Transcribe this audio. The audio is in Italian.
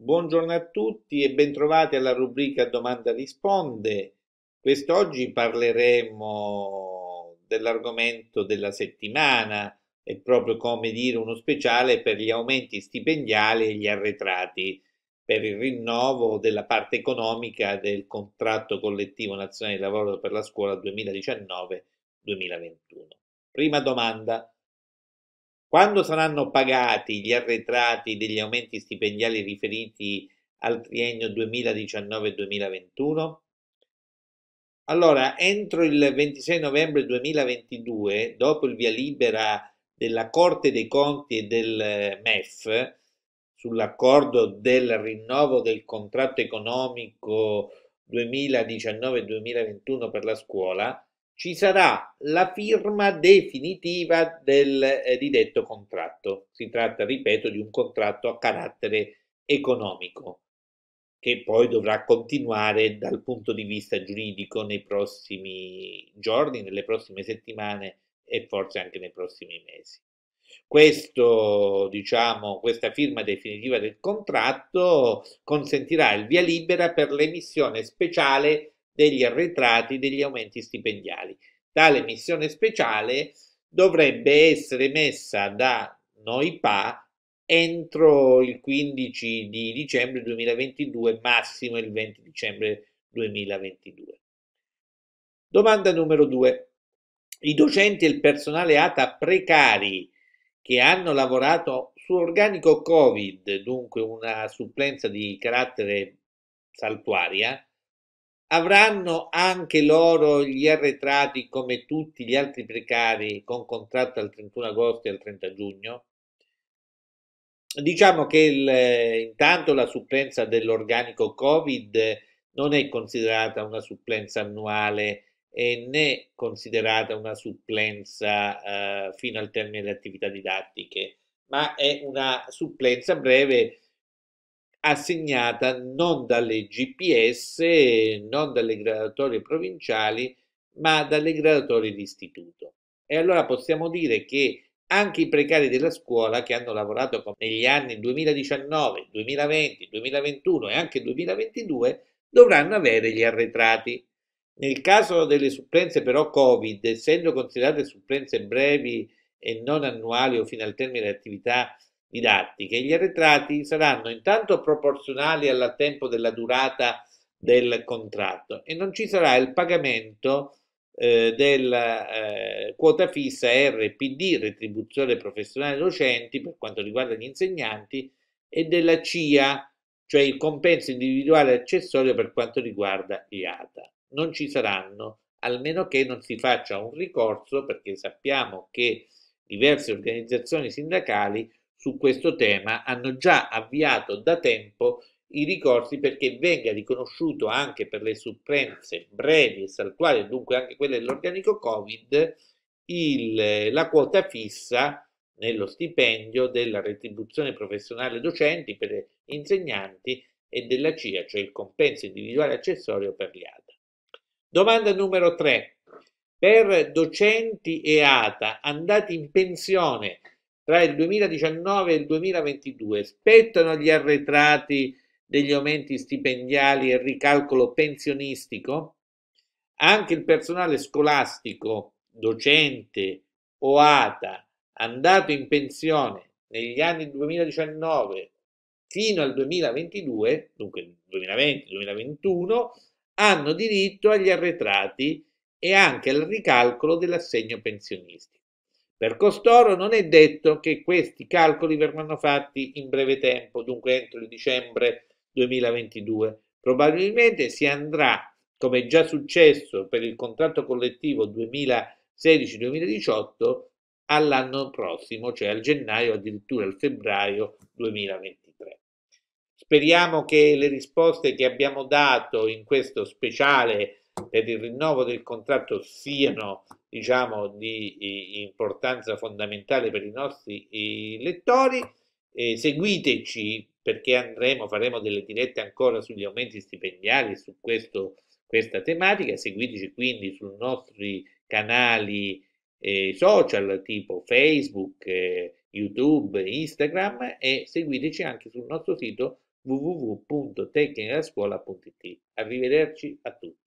Buongiorno a tutti e bentrovati alla rubrica Domanda Risponde. Quest'oggi parleremo dell'argomento della settimana e proprio come dire uno speciale per gli aumenti stipendiali e gli arretrati per il rinnovo della parte economica del contratto collettivo nazionale di lavoro per la scuola 2019-2021. Prima domanda, quando saranno pagati gli arretrati degli aumenti stipendiali riferiti al triennio 2019-2021? Allora, entro il 26 novembre 2022, dopo il via libera della Corte dei Conti e del eh, MEF sull'accordo del rinnovo del contratto economico 2019-2021 per la scuola, ci sarà la firma definitiva del, eh, di detto contratto. Si tratta, ripeto, di un contratto a carattere economico che poi dovrà continuare dal punto di vista giuridico nei prossimi giorni, nelle prossime settimane e forse anche nei prossimi mesi. Questo, diciamo, questa firma definitiva del contratto consentirà il via libera per l'emissione speciale degli arretrati degli aumenti stipendiali. Tale missione speciale dovrebbe essere messa da noi PA entro il 15 di dicembre 2022, massimo il 20 dicembre 2022. Domanda numero 2. I docenti e il personale ATA precari che hanno lavorato su organico Covid, dunque una supplenza di carattere saltuaria, Avranno anche loro gli arretrati come tutti gli altri precari con contratto al 31 agosto e al 30 giugno? Diciamo che il, intanto la supplenza dell'organico Covid non è considerata una supplenza annuale e né considerata una supplenza eh, fino al termine delle attività didattiche, ma è una supplenza breve assegnata non dalle GPS, non dalle graduatorie provinciali, ma dalle graduatorie di istituto. E allora possiamo dire che anche i precari della scuola che hanno lavorato negli anni 2019, 2020, 2021 e anche 2022 dovranno avere gli arretrati. Nel caso delle supplenze però Covid, essendo considerate supplenze brevi e non annuali o fino al termine dell'attività didattiche. Gli arretrati saranno intanto proporzionali al tempo della durata del contratto e non ci sarà il pagamento eh, della eh, quota fissa RPD, retribuzione professionale docenti per quanto riguarda gli insegnanti, e della CIA, cioè il compenso individuale accessorio per quanto riguarda gli ATA. Non ci saranno, almeno che non si faccia un ricorso, perché sappiamo che diverse organizzazioni sindacali su questo tema hanno già avviato da tempo i ricorsi perché venga riconosciuto anche per le supplenze brevi e saltuarie, dunque anche quelle dell'organico Covid, il, la quota fissa nello stipendio della retribuzione professionale docenti per insegnanti e della CIA, cioè il compenso individuale accessorio per gli ATA. Domanda numero 3. Per docenti e ATA andati in pensione tra il 2019 e il 2022. Spettano gli arretrati degli aumenti stipendiali e il ricalcolo pensionistico? Anche il personale scolastico, docente o ATA andato in pensione negli anni 2019 fino al 2022, dunque 2020-2021, hanno diritto agli arretrati e anche al ricalcolo dell'assegno pensionistico. Per costoro non è detto che questi calcoli verranno fatti in breve tempo, dunque entro il dicembre 2022. Probabilmente si andrà, come è già successo per il contratto collettivo 2016-2018, all'anno prossimo, cioè al gennaio, addirittura al febbraio 2023. Speriamo che le risposte che abbiamo dato in questo speciale per il rinnovo del contratto siano diciamo, di importanza fondamentale per i nostri lettori. Eh, seguiteci perché andremo, faremo delle dirette ancora sugli aumenti stipendiali, su questo, questa tematica. Seguiteci quindi sui nostri canali eh, social tipo Facebook, eh, YouTube, Instagram e seguiteci anche sul nostro sito www.tecnicalascuola.it. Arrivederci a tutti.